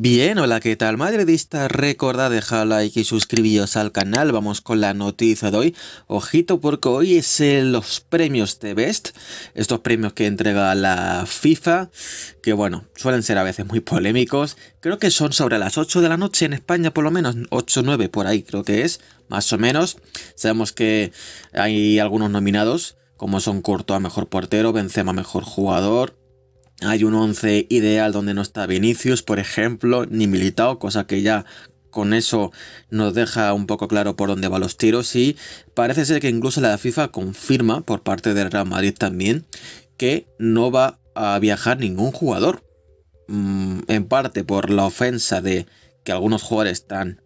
Bien, hola, ¿qué tal madridista? Recordad dejar like y suscribiros al canal, vamos con la noticia de hoy. Ojito porque hoy es el, los premios de Best, estos premios que entrega la FIFA, que bueno, suelen ser a veces muy polémicos. Creo que son sobre las 8 de la noche en España por lo menos, 8 9 por ahí creo que es, más o menos. Sabemos que hay algunos nominados, como son Corto a Mejor Portero, Benzema Mejor Jugador, hay un 11 ideal donde no está Vinicius, por ejemplo, ni Militao, cosa que ya con eso nos deja un poco claro por dónde van los tiros y parece ser que incluso la FIFA confirma por parte del Real Madrid también que no va a viajar ningún jugador. Mm, en parte por la ofensa de que algunos jugadores tan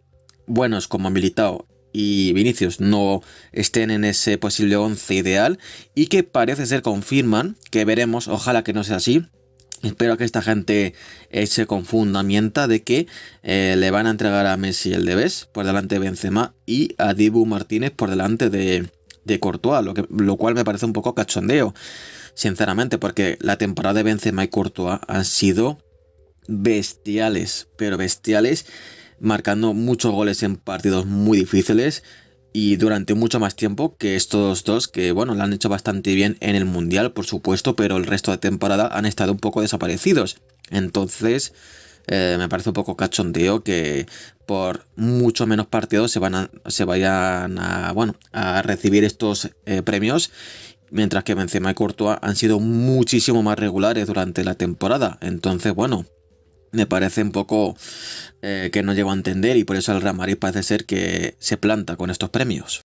buenos como Militao y Vinicius no estén en ese posible 11 ideal y que parece ser confirman que veremos, ojalá que no sea así, Espero que esta gente eh, se confunda, mienta de que eh, le van a entregar a Messi el Debes por delante de Benzema y a Dibu Martínez por delante de, de Courtois, lo, que, lo cual me parece un poco cachondeo, sinceramente, porque la temporada de Benzema y Courtois han sido bestiales, pero bestiales, marcando muchos goles en partidos muy difíciles, y durante mucho más tiempo que estos dos que, bueno, lo han hecho bastante bien en el Mundial, por supuesto, pero el resto de temporada han estado un poco desaparecidos. Entonces, eh, me parece un poco cachondeo que por mucho menos partidos se, van se vayan a, bueno, a recibir estos eh, premios mientras que Benzema y Courtois han sido muchísimo más regulares durante la temporada. Entonces, bueno, me parece un poco eh, que no llego a entender y por eso el Real parece ser que se planta con estos premios.